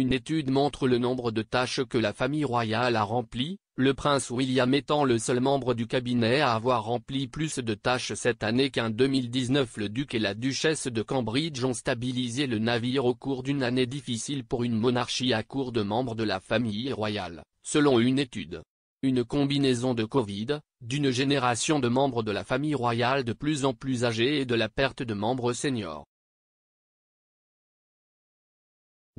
Une étude montre le nombre de tâches que la famille royale a remplies, le prince William étant le seul membre du cabinet à avoir rempli plus de tâches cette année qu'en 2019 le duc et la duchesse de Cambridge ont stabilisé le navire au cours d'une année difficile pour une monarchie à court de membres de la famille royale, selon une étude. Une combinaison de Covid, d'une génération de membres de la famille royale de plus en plus âgés et de la perte de membres seniors.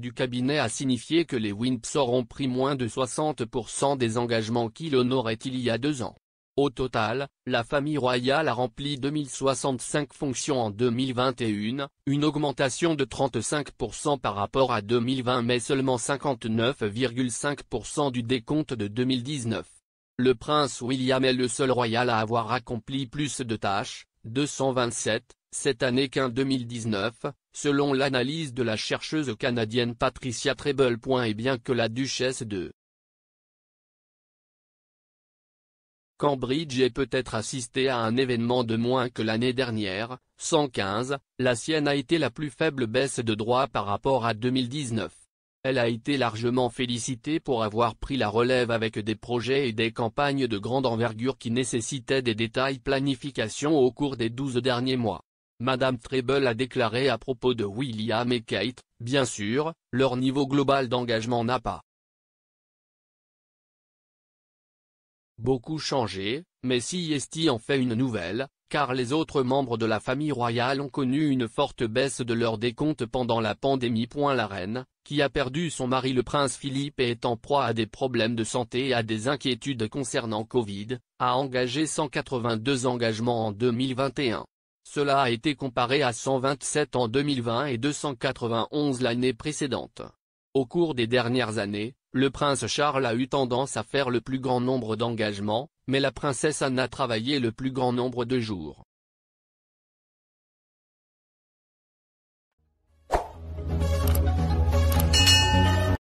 du cabinet a signifié que les Windsor ont pris moins de 60% des engagements qu'ils honoraient il y a deux ans. Au total, la famille royale a rempli 2065 fonctions en 2021, une augmentation de 35% par rapport à 2020 mais seulement 59,5% du décompte de 2019. Le prince William est le seul royal à avoir accompli plus de tâches, 227, cette année qu'en 2019, selon l'analyse de la chercheuse canadienne Patricia Treble. Et bien que la duchesse de Cambridge ait peut-être assisté à un événement de moins que l'année dernière, 115, la sienne a été la plus faible baisse de droits par rapport à 2019. Elle a été largement félicitée pour avoir pris la relève avec des projets et des campagnes de grande envergure qui nécessitaient des détails planification au cours des 12 derniers mois. Madame Treble a déclaré à propos de William et Kate, bien sûr, leur niveau global d'engagement n'a pas beaucoup changé, mais si Esty en fait une nouvelle, car les autres membres de la famille royale ont connu une forte baisse de leur décompte pendant la pandémie. La reine, qui a perdu son mari le prince Philippe et est en proie à des problèmes de santé et à des inquiétudes concernant Covid, a engagé 182 engagements en 2021. Cela a été comparé à 127 en 2020 et 291 l'année précédente. Au cours des dernières années, le prince Charles a eu tendance à faire le plus grand nombre d'engagements, mais la princesse Anne a travaillé le plus grand nombre de jours.